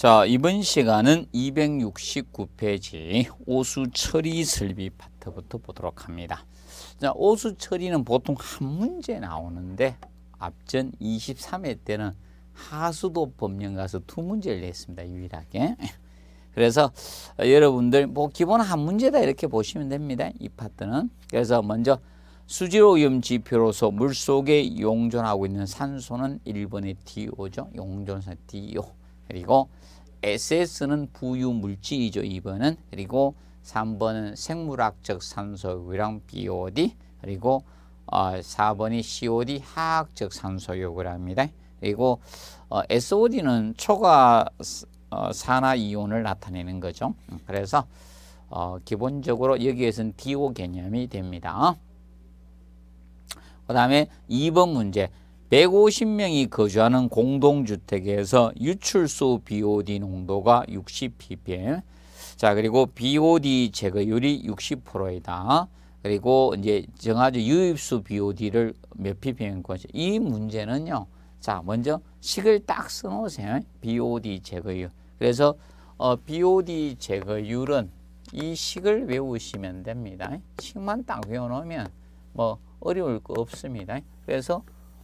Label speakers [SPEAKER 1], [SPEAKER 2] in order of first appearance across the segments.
[SPEAKER 1] 자, 이번 시간은 269페이지 오수 처리 설비 파트부터 보도록 합니다. 자, 오수 처리는 보통 한 문제 나오는데 앞전 23회 때는 하수도 법령 가서 두 문제를 냈습니다. 유일하게. 그래서 여러분들 뭐 기본 한 문제다 이렇게 보시면 됩니다. 이 파트는. 그래서 먼저 수질오염 지표로서 물속에 용존하고 있는 산소는 1번의 DO죠. 용존산 DO. 그리고 SS는 부유 물질이죠. 2번은. 그리고 3번은 생물학적 산소 요람 BOD 그리고 어, 4번이 COD 화학적 산소 요구랍니다. 그리고 어, SOD는 초과 어, 산화 이온을 나타내는 거죠. 그래서 어, 기본적으로 여기에서는 DO 개념이 됩니다. 그 다음에 2번 문제 150명이 거주하는 공동주택에서 유출수 BOD 농도가 60ppm 자 그리고 BOD 제거율이 60%이다. 그리고 이제 정하죠 유입수 BOD를 몇 ppm 거죠이 문제는요. 자 먼저 식을 딱 써놓으세요. BOD 제거율. 그래서 어, BOD 제거율은 이 식을 외우시면 됩니다. 식만 딱 외워놓으면 뭐 어려울 거 없습니다. 그래서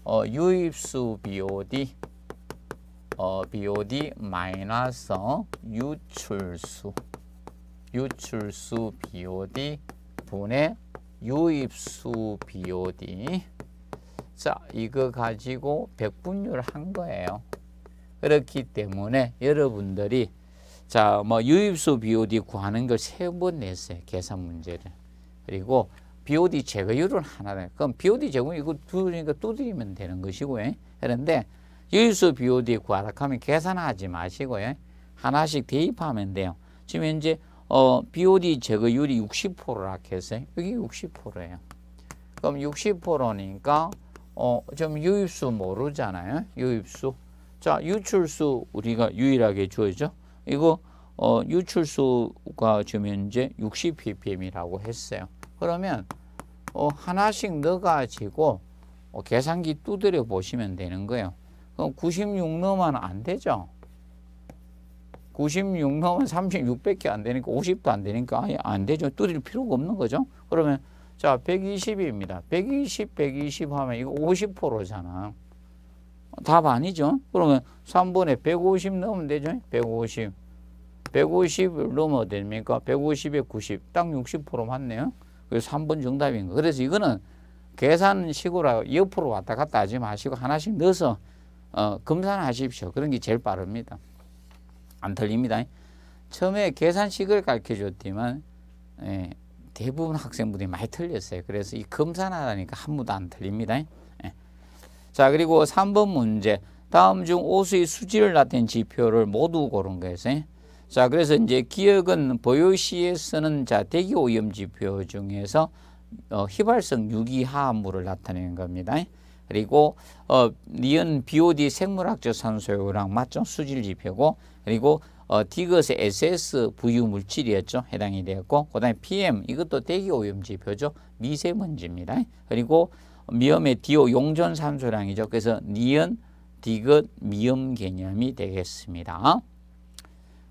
[SPEAKER 1] 어, 유입수 BOD 어, BOD 마이너스 어, 유출수 유출수 BOD 분의 유입수 BOD 자 이거 가지고 백분율 한 거예요 그렇기 때문에 여러분들이 자 뭐 유입수 BOD 구하는 걸 세번 냈어요 계산 문제를 그리고 BOD 제거율은 하나다. 그럼 BOD 제거율 이거 두드리니까 그러니까 두드리면 되는 것이고 요 그런데 여기서 BOD 구하락하면 계산하지 마시고 요 하나씩 대입하면 돼요. 지금 현재 어, BOD 제거율이 60%라 했어요. 여기 60%예요. 그럼 60%니까 어, 좀 유입수 모르잖아요. 유입수. 자, 유출수 우리가 유일하게 주어죠. 이거 어, 유출수가 지금 현재 60ppm이라고 했어요. 그러면 어, 하나씩 넣어가지고 어, 계산기 두드려 보시면 되는 거예요. 그럼 96 넣으면 안 되죠. 96 넣으면 36밖에 안 되니까 50도 안 되니까 아예 안 되죠. 두드릴 필요가 없는 거죠. 그러면 자 120입니다. 120, 120 하면 이거 50%잖아. 답 아니죠. 그러면 3번에 150 넣으면 되죠. 150. 150을 넣으면 됩니까? 150에 90. 딱 60% 맞네요. 그래서 3번 정답인 거. 그래서 이거는 계산식으로 옆으로 왔다 갔다 하지 마시고 하나씩 넣어서 어, 검산하십시오. 그런 게 제일 빠릅니다. 안 틀립니다. 처음에 계산식을 가르쳐 줬지만 예, 대부분 학생분들이 많이 틀렸어요. 그래서 이 검산하라니까 한 무도 안 틀립니다. 예. 자 그리고 3번 문제 다음 중 오수의 수질을 나타낸 지표를 모두 고른 거였어요. 자, 그래서 이제 기억은 보유시에서는 자, 대기 오염 지표 중에서 어, 휘발성 유기화합물을 나타내는 겁니다. 그리고 어, 니은 BOD 생물학적 산소요랑 맞죠? 수질 지표고 그리고 어, 디귿의 SS 부유 물질이었죠. 해당이 되었고 그다음에 PM 이것도 대기 오염 지표죠. 미세먼지입니다. 그리고 미음의 DO 용존 산소량이죠. 그래서 니은 디귿 미음 개념이 되겠습니다.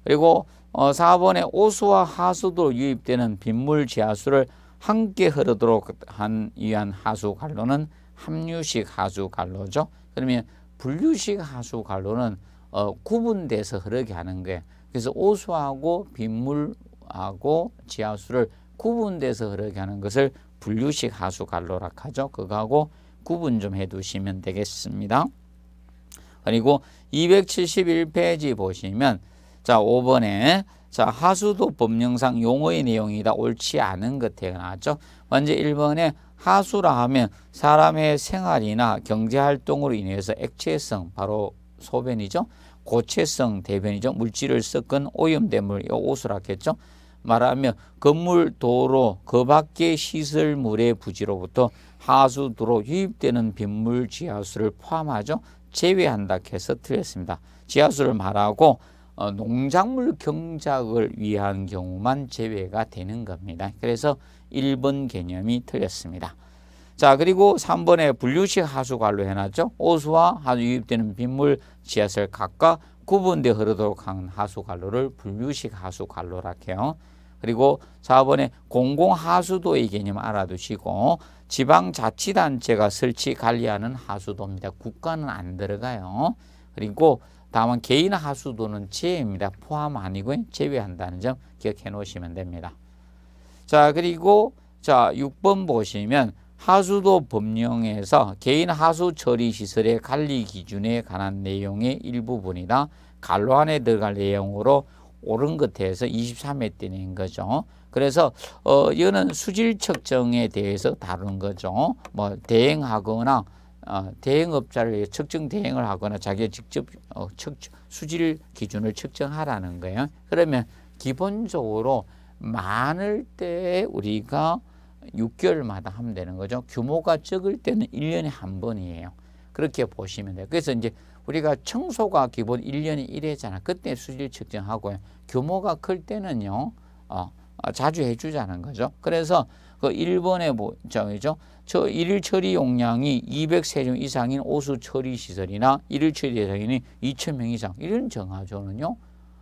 [SPEAKER 1] 그리고 4번에 어, 오수와 하수도 유입되는 빗물 지하수를 함께 흐르도록 한 위한 하수 관로는 합류식 하수 관로죠. 그러면 분류식 하수 관로는 어, 구분돼서 흐르게 하는 거예요. 그래서 오수하고 빗물하고 지하수를 구분돼서 흐르게 하는 것을 분류식 하수 관로라 하죠. 그거하고 구분 좀 해두시면 되겠습니다. 그리고 271페이지 보시면 자, 5번에 자, 하수도 법령상 용어의 내용이다. 옳지 않은 것태가 나왔죠. 먼저 1번에 하수라 하면 사람의 생활이나 경제활동으로 인해서 액체성, 바로 소변이죠. 고체성 대변이죠. 물질을 섞은 오염된 물, 오수라겠죠. 말하면 건물, 도로, 그 밖의 시설물의 부지로부터 하수도로 유입되는 빗물 지하수를 포함하죠. 제외한다 해서 틀렸습니다. 지하수를 말하고 어, 농작물 경작을 위한 경우만 제외가 되는 겁니다. 그래서 1번 개념이 틀렸습니다. 자 그리고 3번에 분류식 하수관로 해놨죠. 오수와 하수 유입되는 빗물, 지하철 각각 구분돼 흐르도록 하는 하수관로를 분류식 하수관로라 해요. 그리고 4번에 공공하수도의 개념 알아두시고 지방자치단체가 설치 관리하는 하수도입니다. 국가는 안 들어가요. 그리고 다음은 개인 하수도는 제외입니다. 포함 아니고 제외한다는 점 기억해 놓으시면 됩니다. 자 그리고 자 6번 보시면 하수도 법령에서 개인 하수 처리 시설의 관리 기준에 관한 내용의 일부분이다. 갈로안에 들어갈 내용으로 옳은 것에서 23회 때낸 거죠. 그래서 어 이거는 수질 측정에 대해서 다룬 거죠. 뭐 대행하거나 어, 대행업자를 측정 대행을 하거나 자기가 직접 어, 수질 기준을 측정하라는 거예요. 그러면 기본적으로 많을 때 우리가 6개월마다 하면 되는 거죠. 규모가 적을 때는 1년에 한 번이에요. 그렇게 보시면 돼요. 그래서 이제 우리가 청소가 기본 1년에 1회잖아. 그때 수질 측정하고요. 규모가 클 때는요. 어, 자주 해주자는 거죠. 그래서 그 1번에 뭐, 저기죠. 저 일일 처리 용량이 200세정 이상인 오수 처리 시설이나 일일 처리 대상인이 2,000명 이상 이런 정화조는요.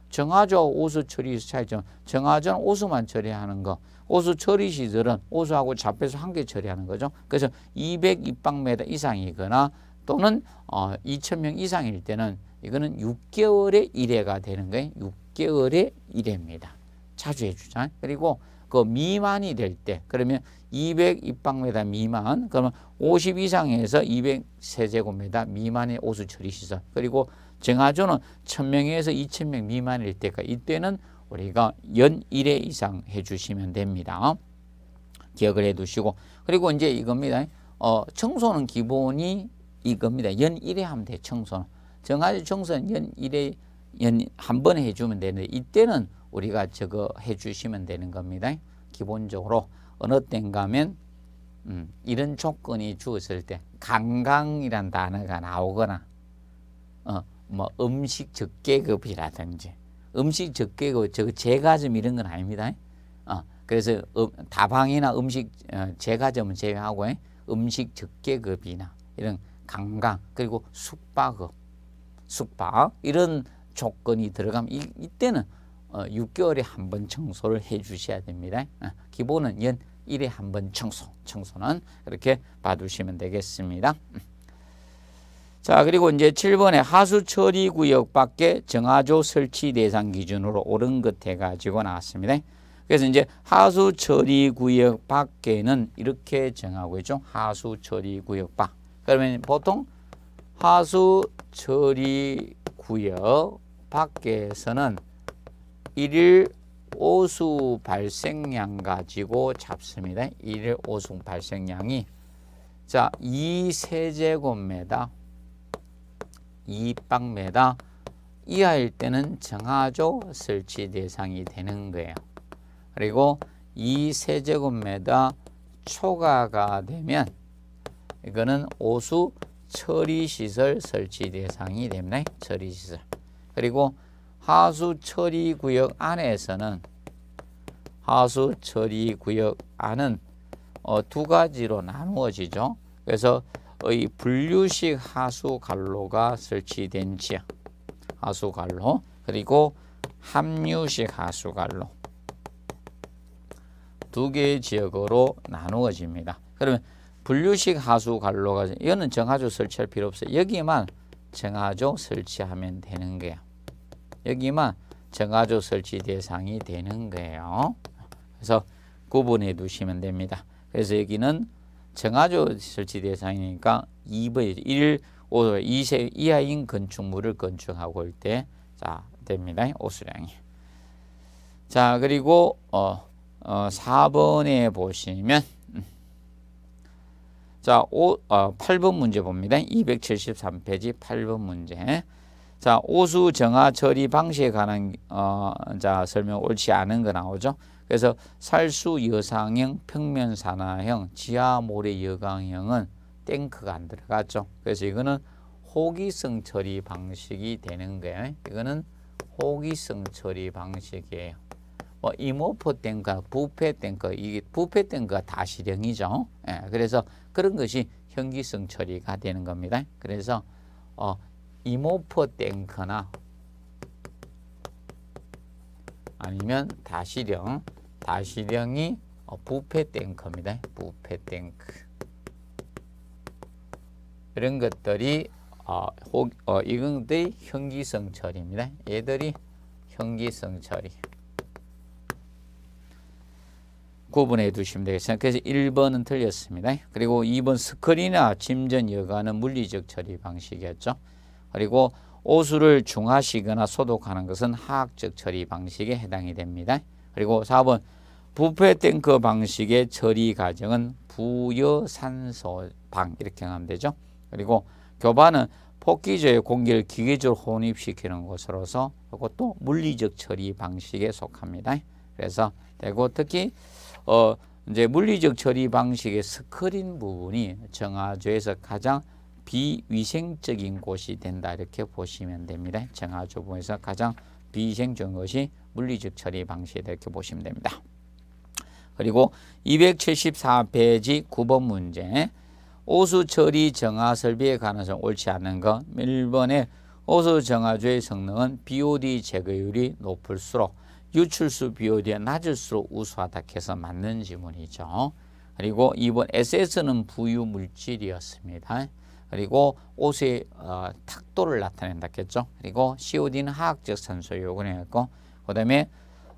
[SPEAKER 1] 정화조 오수 처리 차이점 정화조는 오수만 처리하는 거 오수 처리 시설은 오수하고 잡혀서한 개 처리하는 거죠. 그래서 200입방메다 이상이거나 또는 어, 2,000명 이상일 때는 이거는 6개월의 일회가 되는 거예요. 6개월의 일회입니다. 자주 해주자. 그리고 그 미만이 될 때 그러면 200 입방미터 미만 그러면 50 이상에서 200 세제곱미터 미만의 오수 처리 시설 그리고 정화조는 1000명에서 2000명 미만일 때까 이때는 우리가 연 1회 이상 해 주시면 됩니다. 기억을 해 두시고 그리고 이제 이겁니다. 어, 청소는 기본이 이겁니다. 연 1회 하면 돼 청소는. 정화조 청소는 연 1회 연 한 번 해 주면 되는데 이때는 우리가 저거 해주시면 되는 겁니다. 기본적으로 어느 때인가하면 음, 이런 조건이 주었을 때 강강이란 단어가 나오거나 어, 뭐 음식 적계급이라든지 음식 적계급 저 제과점 이런 건 아닙니다. 어, 그래서 음, 다방이나 음식 어, 제과점은 제외하고 음식 적계급이나 이런 강강 그리고 숙박업 숙박 이런 조건이 들어가면 이, 이때는 어, 6개월에 한 번 청소를 해 주셔야 됩니다. 어, 기본은 연 1회 한 번 청소, 청소는 그렇게 봐두시면 되겠습니다. 자 그리고 이제 7번에 하수 처리 구역 밖에 정화조 설치 대상 기준으로 옳은 것 해가지고 나왔습니다. 그래서 이제 하수 처리 구역 밖에는 이렇게 정하고 있죠. 하수 처리 구역 밖. 그러면 보통 하수 처리 구역 밖에서는 1일 오수 발생량 가지고 잡습니다. 일일 오수 발생량이 자, 2세제곱미터 2박미터 이하일 때는 정하조 설치 대상이 되는 거예요. 그리고 2세제곱미터 초과가 되면 이거는 오수 처리시설 설치 대상이 됩니다. 처리시설. 그리고 하수 처리 구역 안에서는 하수 처리 구역 안은 어, 두 가지로 나누어지죠. 그래서 이 분류식 하수 갈로가 설치된 지역 하수 갈로 그리고 합류식 하수 갈로두 개의 지역으로 나누어집니다. 그러면 분류식 하수 갈로가 이거는 정화조 설치할 필요 없어요. 여기만 정화조 설치하면 되는 거야. 여기만 정화조 설치 대상이 되는 거예요. 그래서 구분해 두시면 됩니다. 그래서 여기는 정화조 설치 대상이니까 2번이 1, 5, 2세 이하인 건축물을 건축하고 올 때, 자, 됩니다. 오수량이. 자, 그리고, 어, 어, 4번에 보시면, 자, 5, 어, 8번 문제 봅니다. 273페이지 8번 문제. 자, 오수 정화 처리 방식에 관한 어, 자, 설명 옳지 않은 거 나오죠. 그래서 살수 여상형, 평면 산화형, 지하 모래 여강형은 탱크가 안 들어갔죠. 그래서 이거는 호기성 처리 방식이 되는 거예요. 이거는 호기성 처리 방식이에요. 뭐 이모포 탱크, 부패 탱크, 이게 부패 탱크가 다 실형이죠. 예, 그래서 그런 것이 현기성 처리가 되는 겁니다. 그래서 어, 이모퍼 땡커나 아니면 다시령 다시령이 어, 부패 땡커입니다 부패 땡크 이런 것들이 어, 혹, 어, 이것들이 현기성 처리입니다. 얘들이 현기성 처리 구분해 두시면 되겠습니다. 그래서 1번은 틀렸습니다. 그리고 2번 스크린이나 짐전 여가는 물리적 처리 방식이었죠. 그리고 오수를 중화시거나 소독하는 것은 화학적 처리 방식에 해당이 됩니다. 그리고 4번 부패 탱크 그 방식의 처리 과정은 부여산소방 이렇게 하면 되죠. 그리고 교반은 폭기저의 공기를 기계적으로 혼입시키는 것으로서 이것도 물리적 처리 방식에 속합니다. 그래서 되고 특히 어 이제 물리적 처리 방식의 스크린 부분이 정화조에서 가장 비위생적인 곳이 된다 이렇게 보시면 됩니다. 정화조부에서 가장 비위생적인 것이 물리적 처리 방식이다 이렇게 보시면 됩니다. 그리고 274페이지 9번 문제 오수 처리 정화 설비의 가능성 옳지 않은 것 1번에 오수 정화조의 성능은 BOD 제거율이 높을수록 유출수 BOD가 낮을수록 우수하다 해서 맞는 지문이죠. 그리고 2번 SS는 부유 물질이었습니다. 그리고 옷의 어, 탁도를 나타낸다겠죠. 그리고 COD는 화학적 산소유 그래갖고 그다음에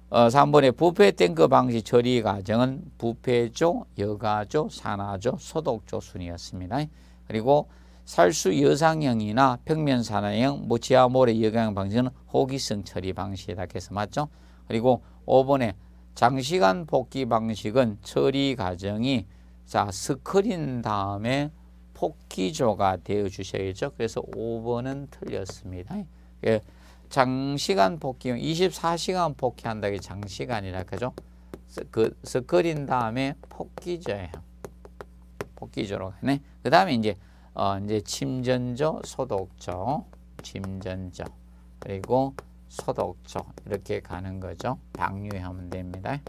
[SPEAKER 1] 어, 3번에 부패 탱크 방지 처리 과정은 부패조, 여가조, 산화조, 소독조 순이었습니다. 그리고 살수 여상형이나 평면 산화형, 뭐지아모래 여강 방지는 호기성 처리 방식이다 해서 맞죠. 그리고 5번에 장시간 복귀 방식은 처리 과정이 자 스크린 다음에 복기조가 되어 주셔야죠. 그래서 5번은 틀렸습니다. 예, 장시간 복귀, 24시간 복귀한다. 게 장시간이라 그죠? 그, 스크린 다음에 폭기조예요. 폭기조로 가네. 그 다음에 이제, 어, 이제 침전조, 소독조, 침전조, 그리고 소독조, 이렇게 가는 거죠. 방류하면 됩니다.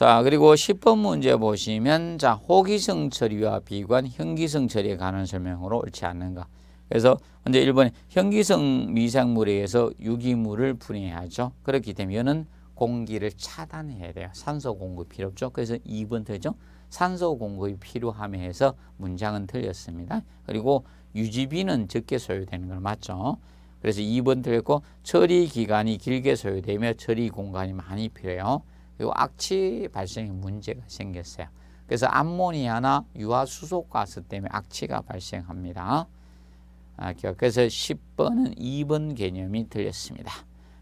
[SPEAKER 1] 자 그리고 10번 문제 보시면 자 호기성 처리와 비관 현기성 처리에 관한 설명으로 옳지 않는가. 그래서 먼저 1번에 현기성 미생물에 의해서 유기물을 분해하죠. 그렇기 때문에는 공기를 차단해야 돼요. 산소 공급 필요 없죠. 그래서 2번 되죠. 산소 공급이 필요함에 해서 문장은 틀렸습니다. 그리고 유지비는 적게 소요되는 걸 맞죠. 그래서 2번 틀렸고 처리 기간이 길게 소요되며 처리 공간이 많이 필요해요. 그 악취 발생에 문제가 생겼어요. 그래서 암모니아나 유화수소가스 때문에 악취가 발생합니다. 아, 그래서 10번은 2번 개념이 틀렸습니다.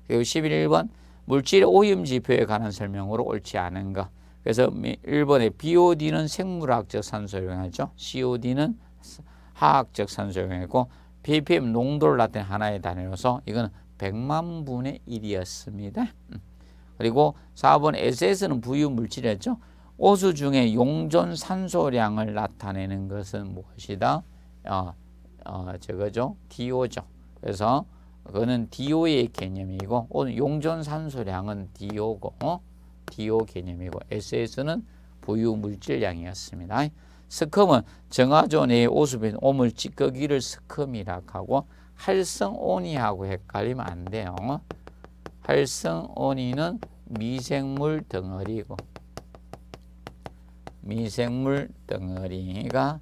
[SPEAKER 1] 그리고 11번 물질 오염 지표에 관한 설명으로 옳지 않은 것. 그래서 1번에 BOD는 생물학적 산소용이죠. COD는 화학적 산소용이고 ppm 농도를 나타낸 하나의 단위로서 이건 100만 분의 1이었습니다. 음. 그리고 4번 SS는 부유 물질이었죠. 오수 중에 용존 산소량을 나타내는 것은 무엇이다? 어, 어, 저거죠. DO죠. 그래서 그거는 DO의 개념이고 용존 산소량은 DO고 어? DO 개념이고 SS는 부유 물질량이었습니다. 스컴은 정화조 내의 오수빈 오물 찌꺼기를 스컴이라고 하고 활성온이하고 헷갈리면 안 돼요. 활성 원인은 미생물 덩어리고 미생물 덩어리가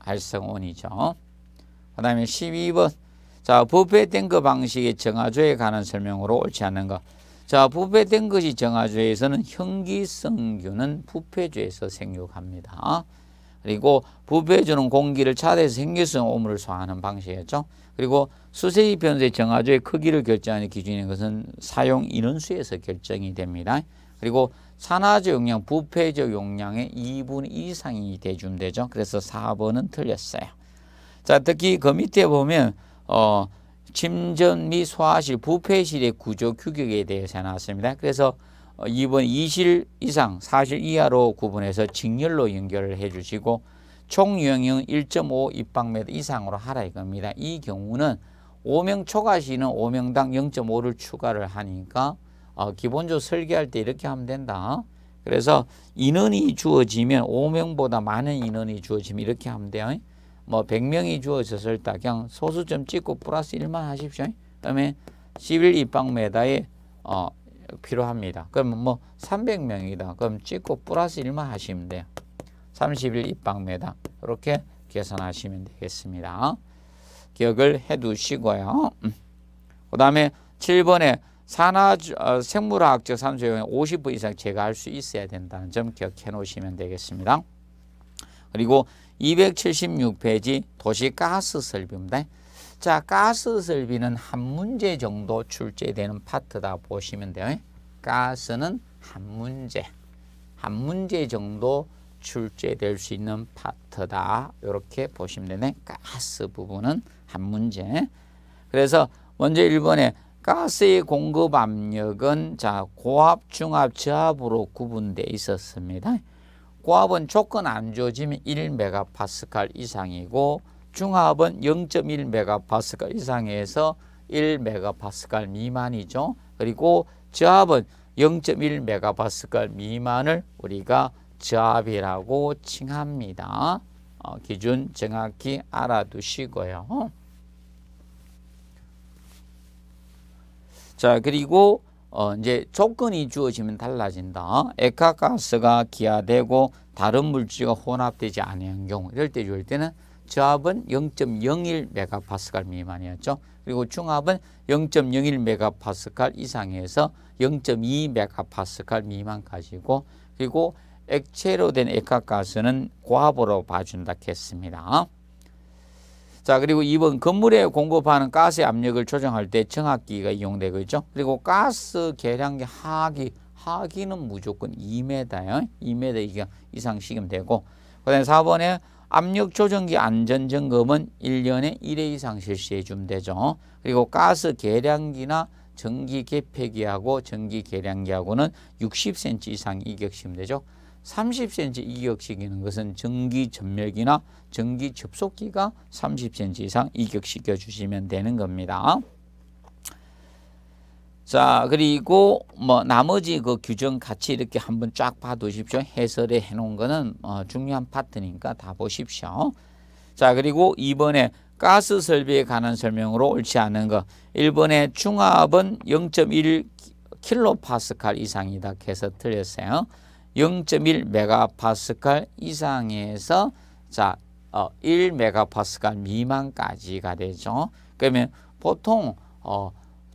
[SPEAKER 1] 활성원이죠그 다음에 12번 자 부패 탱크 그 방식의 정화조에 관한 설명으로 옳지 않은 것. 자 부패 탱크시 정화조에서는 현기성균은 부패조에서 생육합니다. 그리고 부패조는 공기를 차대해서 생기성 오물을 소화하는 방식이었죠. 그리고 수세의 변세 정화조의 크기를 결정하는 기준인 것은 사용 인원수에서 결정이 됩니다. 그리고 산화조 용량, 부패조 용량의 2분 이상이 대중되죠. 그래서 4번은 틀렸어요. 자, 특히 그 밑에 보면 어, 침전 및 소화실, 부패실의 구조 규격에 대해서 나왔습니다. 그래서 2번 어, 2실 이상, 4실 이하로 구분해서 직렬로 연결을 해주시고 총 유형은 1.5 입방미터 이상으로 하라 이겁니다. 이 경우는 5명 초과 시는 5명당 0.5를 추가를 하니까 어, 기본적으로 설계할 때 이렇게 하면 된다. 그래서 인원이 주어지면 5명보다 많은 인원이 주어지면 이렇게 하면 돼요. 뭐 100명이 주어졌을 때 그냥 소수점 찍고 플러스 1만 하십시오. 그다음에 11 입방메다에 어, 필요합니다. 그러뭐 300명이다. 그럼 찍고 플러스 1만 하시면 돼요. 30일 입방매당 이렇게 계산하시면 되겠습니다. 기억을 해두시고요. 음. 그 다음에 7번에 산화 어, 생물학적 산소용50% 이상 제거할 수 있어야 된다는 점 기억해 놓으시면 되겠습니다. 그리고 276페이지 도시가스 설비입니다. 자, 가스 설비는 한 문제 정도 출제되는 파트다 보시면 돼요. 가스는 한 문제, 한 문제 정도 출제될 수 있는 파트다. 이렇게 보시면 되네. 가스 부분은 한 문제. 그래서 먼저 1번에 가스의 공급 압력은 자 고압, 중압, 저압으로 구분돼 있었습니다. 고압은 조건 안 좋아지면 1메가파스칼 이상이고 중압은 0.1메가파스칼 이상에서 1메가파스칼 미만이죠. 그리고 저압은 0.1메가파스칼 미만을 우리가 저압이라고 칭합니다. 어, 기준 정확히 알아두시고요. 자 그리고 어, 이제 조건이 주어지면 달라진다. 액화가스가 기화되고 다른 물질과 혼합되지 않은 경우 이럴 때줄 때는 저압은 0.01 메가파스칼 미만이었죠. 그리고 중압은 0.01 메가파스칼 이상에서 0.2 메가파스칼 미만까지고 그리고 액체로 된 액화가스는 고압으로 봐준다 했습니다. 자 그리고 2번 건물에 공급하는 가스의 압력을 조정할 때 정확기가 이용되고 있죠. 그리고 가스 계량기 하기 하기는 무조건 2m요. 2m 이상 식이면 되고 그다음에 4번에 압력 조정기 안전 점검은 1년에 1회 이상 실시해 주면 되죠. 그리고 가스 계량기나 전기 개폐기하고 전기 계량기하고는 60cm 이상 이격시면 되죠. 30cm 이격시키는 것은 전기 점멸기나 전기 접속기가 30cm 이상 이격시켜 주시면 되는 겁니다. 자 그리고 뭐 나머지 그 규정 같이 이렇게 한번 쫙 봐두십시오. 해설에 해놓은 거는 어, 중요한 파트니까 다 보십시오. 자 그리고 이번에 가스 설비에 관한 설명으로 옳지 않은 거. 1번에 중압은 0.1킬로파 이상이다 해서 틀렸어요. 0.1메가파스칼 이상에서 자, 어, 1메가파스칼 미만까지가 되죠. 그러면 보통 어,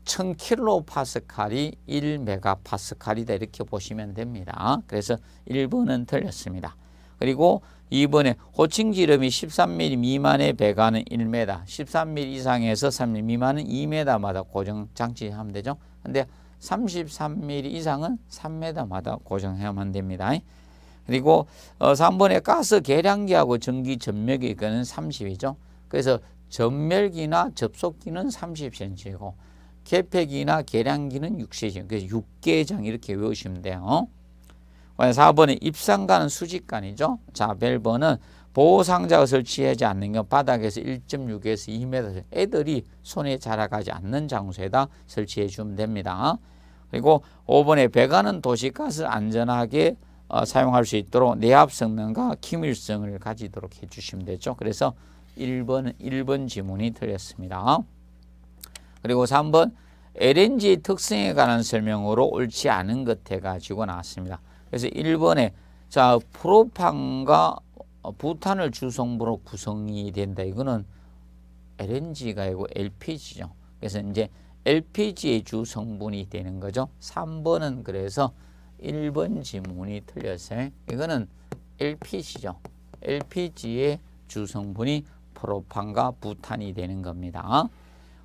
[SPEAKER 1] 1000킬로파스칼이 1메가파스칼이다 이렇게 보시면 됩니다. 그래서 1번은 틀렸습니다. 그리고 2번에 호칭 지름이 13mm 미만의 배관은 1m, 13mm 이상에서 3mm 미만은 2m마다 고정 장치하면 되죠. 근데 33mm 이상은 3m마다 고정해야만 됩니다. 그리고 3번에 어, 가스 계량기하고 전기 전멸기 거는 30이죠. 그래서 전멸기나 접속기는 30cm이고 개폐기나 계량기는 60cm. 그래서 6개장 이렇게 외우시면 돼요. 4번에 입상간은 수직간이죠. 자, 벨번은 보호상자 옷을 취하지 않는 건 바닥에서 1.6에서 2m 애들이 손에 자라가지 않는 장소에다 설치해 주면 됩니다. 그리고 5번에 배관은 도시가스 안전하게 어, 사용할 수 있도록 내압 성능과 기밀성을 가지도록 해주시면 되죠. 그래서 1번, 1번 지문이 틀렸습니다. 그리고 3번 LNG 특성에 관한 설명으로 옳지 않은 것 해가지고 나왔습니다. 그래서 1번에 자 프로판과 어, 부탄을 주성분으로 구성이 된다. 이거는 LNG가 아니고 LPG죠. 그래서 이제 LPG의 주성분이 되는 거죠. 3번은 그래서 1번 지문이 틀렸어요. 이거는 LPG죠. LPG의 주성분이 프로판과 부탄이 되는 겁니다.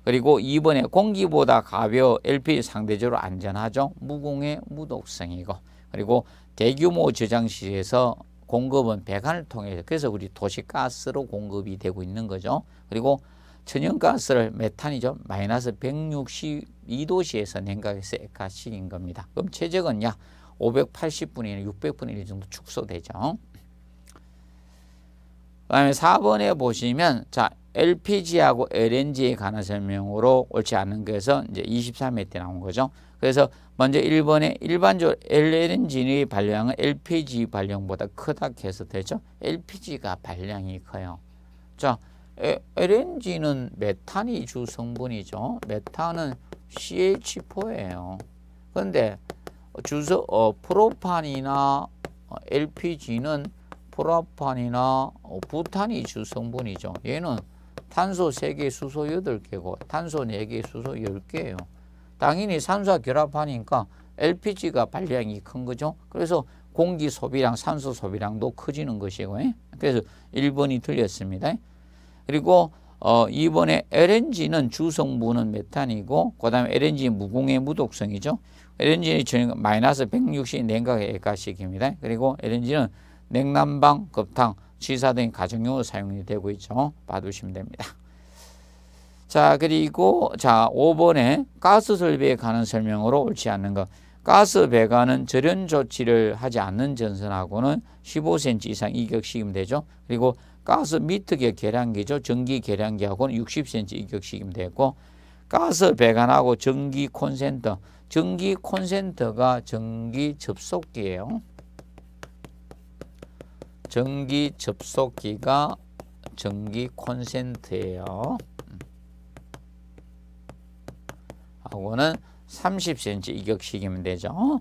[SPEAKER 1] 그리고 2번에 공기보다 가벼워 LPG 상대적으로 안전하죠. 무공해 무독성이고 그리고 대규모 저장실에서 공급은 배관을 통해서 그래서 우리 도시가스로 공급이 되고 있는 거죠. 그리고 천연가스를 메탄이죠. 마이너스 162도씨에서 냉각에서 액화시인 겁니다. 그럼 최적은 약 580분의 1, 600분의 1 정도 축소되죠. 그 다음에 4번에 보시면 자 LPG하고 LNG에 관한 설명으로 옳지 않은 것은 이제 23회 때 나온 거죠. 그래서 먼저 일본의 일반적으로 LNG의 발량은 LPG 발량보다 크다 해서 되죠. LPG가 발량이 커요. 자, LNG는 메탄이 주 성분이죠. 메탄은 CH4예요. 그런데 주소 어, 프로판이나 LPG는 어, 프로판이나 어, 부탄이 주 성분이죠. 얘는 탄소 3개, 수소 8개고 탄소 4개, 수소 10개예요. 당연히 산소와 결합하니까 LPG가 발량이 큰 거죠. 그래서 공기 소비량, 산소 소비량도 커지는 것이고 예? 그래서 1번이 틀렸습니다. 그리고 어, 2번에 LNG는 주성분은 메탄이고 그 다음에 LNG 무공해 무독성이죠. LNG는 마이너스 160 냉각의 액가식입니다. 그리고 LNG는 냉난방, 급탕, 취사 등 가정용으로 사용이 되고 있죠. 봐두시면 됩니다. 자, 그리고 자, 5번에 가스 설비에 관한 설명으로 옳지 않는 것. 가스 배관은 절연 조치를 하지 않는 전선하고는 15cm 이상 이격식이면 되죠. 그리고 가스 미터계 계량기죠. 전기 계량기하고는 60cm 이격식이면 되고 가스 배관하고 전기 콘센터. 전기 콘센터가 전기 접속기예요. 전기 접속기가 전기 콘센트예요. 하고는 30cm 이격식이면 되죠.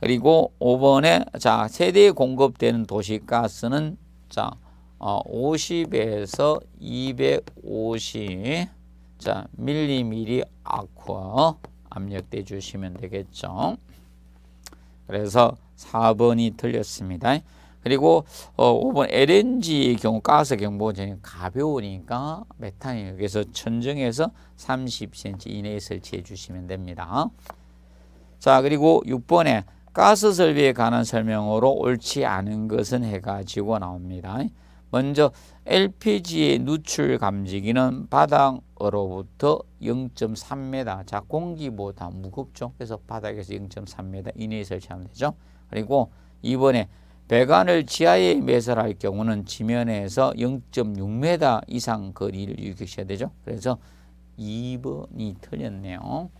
[SPEAKER 1] 그리고 5번에 자 세대에 공급되는 도시가스는 자 어, 50에서 250 자, 밀리미리 아쿠아 압력대 주시면 되겠죠. 그래서 4번이 틀렸습니다. 그리고 어, 5번 LNG의 경우 가스 경보전이 가벼우니까 메탄이여기서 천정에서 30cm 이내에 설치해 주시면 됩니다. 자 그리고 6번에 가스 설비에 관한 설명으로 옳지 않은 것은 해가지고 나옵니다. 먼저 LPG의 누출 감지기는 바닥으로부터 0.3m 자 공기보다 무겁죠. 그래서 바닥에서 0.3m 이내에 설치하면 되죠. 그리고 이번에 배관을 지하에 매설할 경우는 지면에서 0.6m 이상 거리를 유지하셔야 되죠. 그래서 2번이 틀렸네요.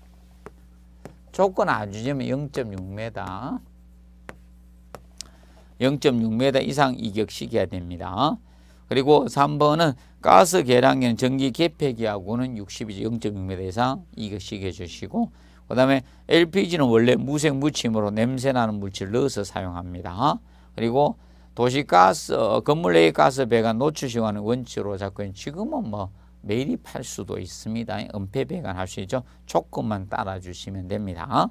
[SPEAKER 1] 조건 아주제면 0.6m 0.6m 이상 이격시켜야 됩니다. 그리고 3번은 가스 계량기는 전기 개폐기하고는 60이지 0.6m 이상 이격시켜 주시고 그 다음에 LPG는 원래 무색 무침으로 냄새나는 물질 넣어서 사용합니다. 그리고 도시가스, 어, 건물 내 가스 배관 노출시하는 원칙으로 잡고 지금은 뭐매일이팔 수도 있습니다. 은폐 배관 할 수 있죠. 조금만 따라주시면 됩니다.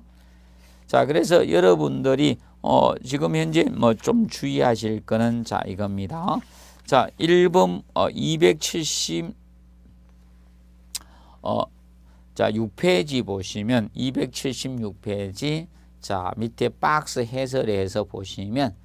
[SPEAKER 1] 자, 그래서 여러분들이 어, 지금 현재 뭐 좀 주의하실 거는 자 이겁니다. 자, 1번 어, 270 어, 자, 6페이지 보시면 276페이지 자, 밑에 박스 해설에서 보시면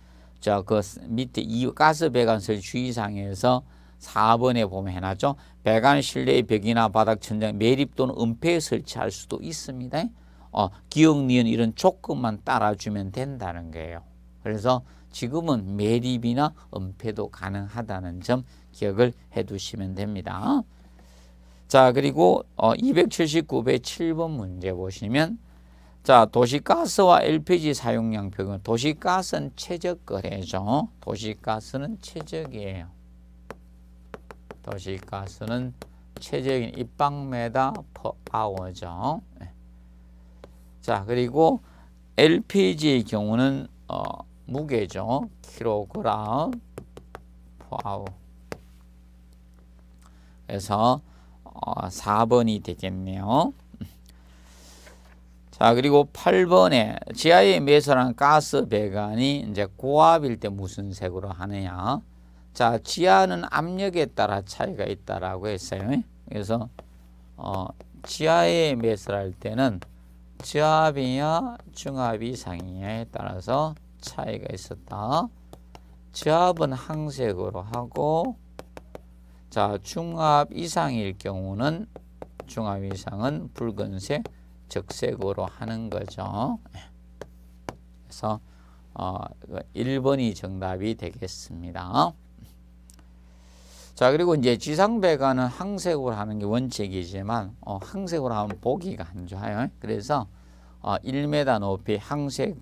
[SPEAKER 1] 자, 그 밑에 이 가스 배관설 주의사항에서 4번에 보면 해놨죠. 배관 실내의 벽이나 바닥, 천장, 매립 또는 은폐에 설치할 수도 있습니다. 어, 기억, 니은 이런 조건만 따라주면 된다는 거예요. 그래서 지금은 매립이나 은폐도 가능하다는 점 기억을 해두시면 됩니다. 자, 그리고 어, 279배 7번 문제 보시면 자, 도시가스와 LPG 사용량 표현. 도시가스는 최적 거래죠. 도시가스는 최적이에요. 도시가스는 최적인 입방메다 per 죠 예. 자, 그리고 LPG의 경우는 어, 무게죠. 킬로그램 per 그래서 어, 4번이 되겠네요. 자, 그리고 8번에 지하에 매설한 가스 배관이 이제 고압일 때 무슨 색으로 하느냐. 자, 지하는 압력에 따라 차이가 있다라고 했어요. 그래서 어, 지하에 매설할 때는 지압이냐 중압이 상이냐에 따라서 차이가 있었다. 지압은 항색으로 하고 자 중압 이상일 경우는 중압 이상은 붉은색 적색으로 하는 거죠. 네. 그래서 어, 1번이 정답이 되겠습니다. 자 그리고 이제 지상배관은 항색으로 하는 게 원칙이지만 어, 항색으로 하면 보기가 안 좋아요. 그래서 어, 1m 높이 항색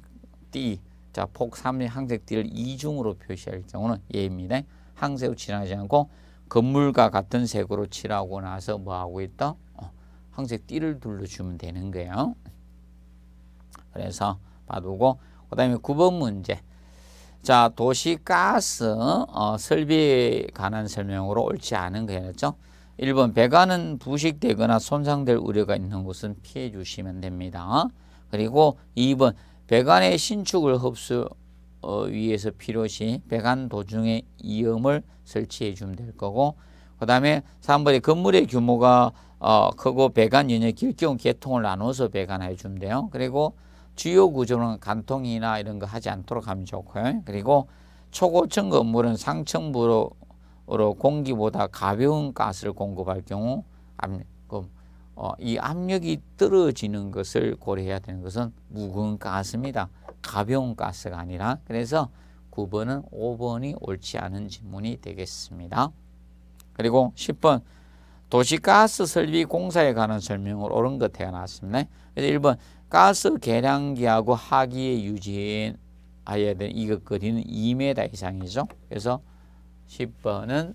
[SPEAKER 1] 띠, 자폭 3의 항색 띠를 이중으로 표시할 경우는 예입니다. 항색으로 칠하지 않고 건물과 같은 색으로 칠하고 나서 뭐 하고 있다? 어, 항색 띠를 둘러주면 되는 거예요. 그래서 봐두고 그 다음에 9번 문제 자 도시가스 어, 설비에 관한 설명으로 옳지 않은 거였죠. 1번 배관은 부식되거나 손상될 우려가 있는 곳은 피해 주시면 됩니다. 그리고 2번 배관의 신축을 흡수 어, 위해서 필요시 배관 도중에 이음을 설치해 주면 될 거고 그 다음에 3번에 건물의 규모가 어, 크고 배관 연역 길경 계통을 나눠서 배관해 준대요. 그리고 주요 구조는 간통이나 이런 거 하지 않도록 하면 좋고요. 그리고 초고층 건물은 상층부로 공기보다 가벼운 가스를 공급할 경우 그, 어, 이 압력이 떨어지는 것을 고려해야 되는 것은 무거운 가스입니다. 가벼운 가스가 아니라 그래서 9번은 5번이 옳지 않은 질문이 되겠습니다. 그리고 10번 도시가스 설비 공사에 관한 설명으로 옳은 것 태어났습니다. 그래서 1번 가스 계량기하고 하기의 유지인 아야 되는 이것 거리는 2m 이상이죠. 그래서 10번은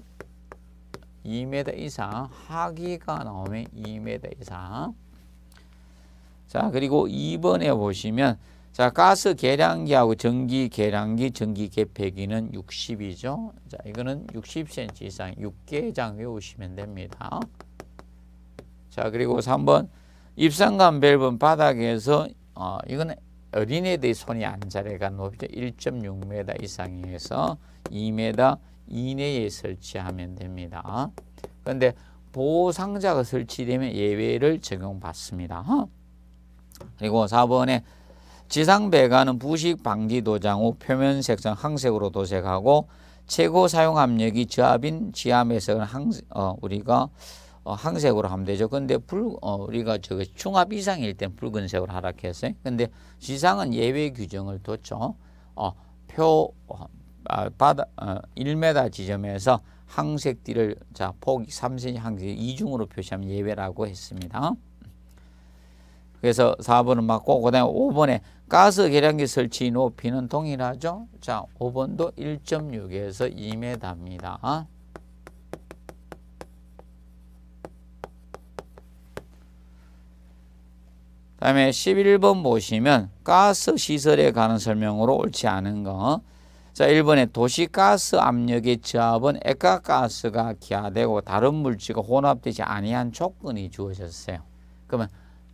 [SPEAKER 1] 2m 이상 하기가 나오면 2m 이상 자 그리고 2번에 보시면 자, 가스 계량기하고 전기 계량기, 전기 개폐기는 60이죠. 자, 이거는 60cm 이상 6개장 외우시면 됩니다. 자, 그리고 3번 입상관 밸브 바닥에서 어, 이건 어린애들의 손이 안자래가 높이죠. 1.6m 이상에서 2m 이내에 설치하면 됩니다. 그런데 보호상자가 설치되면 예외를 적용받습니다. 그리고 4번에 지상 배관은 부식 방지 도장 후 표면 색상 항색으로 도색하고 최고 사용 압력이 저압인 지압 해석는 항, 어, 우리가 어, 항색으로 하면 되죠. 근데 불, 어, 우리가 저거 중압 이상일 땐 붉은색으로 하락했어요. 근데 지상은 예외 규정을 뒀죠. 어, 표, 어, 아, 바다, 어, 1m 지점에서 항색띠를 자 폭이 3cm 항색 이중으로 표시하면 예외라고 했습니다. 그래서 4번은 맞고 그다음에 5번에 가스 계량기 설치 높이는 동일하죠. 자, 5번도 1.6에서 2m입니다. 다음에 11번 보시면 가스 시설에 관한 설명으로 옳지 않은 거. 자, 1번에 도시가스 압력의 저압은 액화가스가 기하되고 다른 물질과 혼합되지 아니한 조건이 주어졌어요. 그러면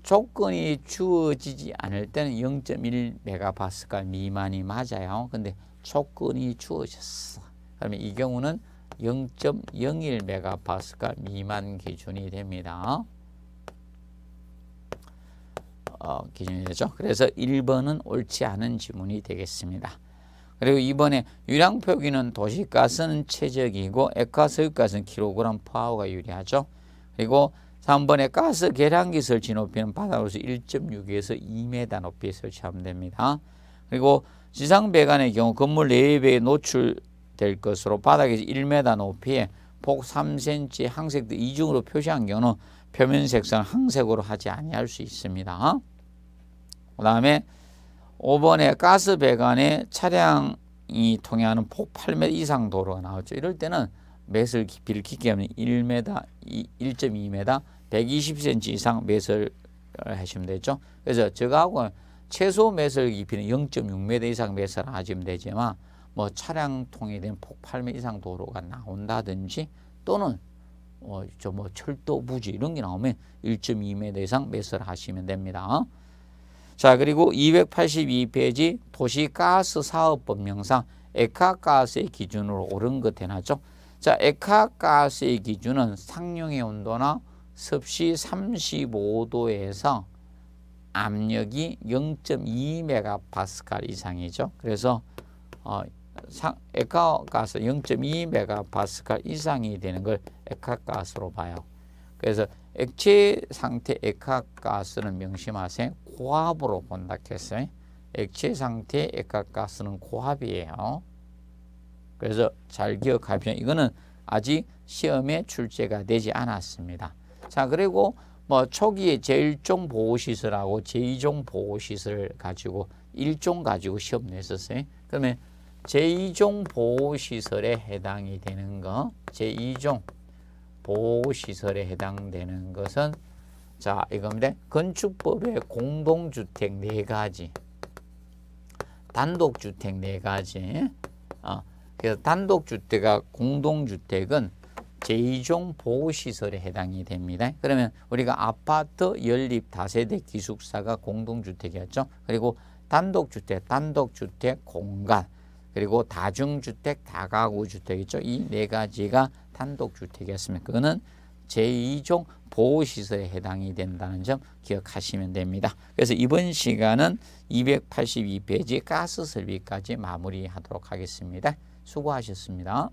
[SPEAKER 1] 조건이 주어지지 않을 때는 0.1메가파스칼 미만이 맞아요. 근데 조건이 주어졌어. 그러면 이 경우는 0.01 메가파스칼 미만 기준이 됩니다. 어, 기준이 되죠. 그래서 1번은 옳지 않은 지문이 되겠습니다. 그리고 이번에 유량 표기는 도시가스는 최적이고 액화석유가스는 킬로그램 파워가 유리하죠. 그리고 3번에 가스 계량기 설치 높이는 바다으로서 1.6에서 2m 높이에 설치하면 됩니다. 그리고 지상 배관의 경우 건물 내외에 노출될 것으로 바닥에서 1m 높이에 폭 3cm 항색도 이중으로 표시한 경우는 표면 색상 항색으로 하지 아니할 수 있습니다. 그 다음에 5번에 가스 배관에 차량이 통해하는 폭 8m 이상 도로가 나왔죠. 이럴 때는 매슬 깊이를 깊게 하면 1m, 1.2m, 120cm 이상 매설을 하시면 되죠. 그래서 저거하고 최소 매설 깊이는 0.6m 이상 매설하시면 되지만 뭐 차량 통해된 폭8매 이상 도로가 나온다든지 또는 어, 저뭐 철도 부지 이런 게 나오면 1.2m 이상 매설하시면 됩니다. 자 그리고 282페이지 도시가스 사업법령상 에카가스의 기준으로 옳은 것 해놨죠. 자에카가스의 기준은 상용의 온도나 섭씨 35도에서 압력이 0.2메가파스칼 이상이죠. 그래서 어, 상, 액화가스 0.2메가파스칼 이상이 되는 걸 액화가스로 봐요. 그래서 액체 상태 액화가스는 명심하세요. 고압으로 본다 했어요. 액체 상태 액화가스는 고압이에요. 그래서 잘 기억하면 이거는 아직 시험에 출제가 되지 않았습니다. 자 그리고 뭐 초기에 제1종 보호시설하고 제2종 보호시설 가지고 1종 가지고 시험 냈었어요. 그러면 제2종 보호시설에 해당이 되는 거 제2종 보호시설에 해당되는 것은 자 이겁니다. 건축법의 공동주택 4가지 단독주택 4가지 어, 그래서 단독주택과 공동주택은 제2종 보호시설에 해당이 됩니다. 그러면 우리가 아파트 연립 다세대 기숙사가 공동주택이었죠. 그리고 단독주택, 단독주택 공간, 그리고 다중주택, 다가구주택 있죠. 이 네 가지가 단독주택이었으면 그거는 제2종 보호시설에 해당이 된다는 점 기억하시면 됩니다. 그래서 이번 시간은 282페이지 가스설비까지 마무리하도록 하겠습니다. 수고하셨습니다.